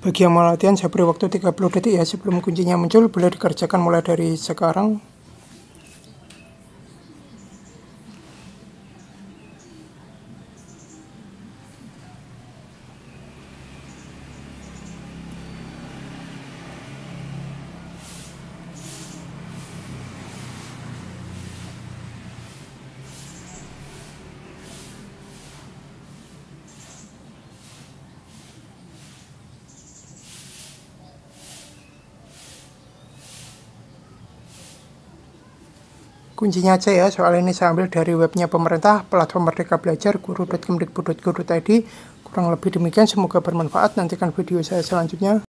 Bagi yang mau latihan, saya beri waktu 30 detik ya sebelum kuncinya muncul. Boleh dikerjakan mulai dari sekarang Kuncinya aja ya, soal ini saya ambil dari webnya pemerintah, platform Merdeka Belajar, guru.kemdikbud.go.id. Kurang lebih demikian, semoga bermanfaat. Nantikan video saya selanjutnya.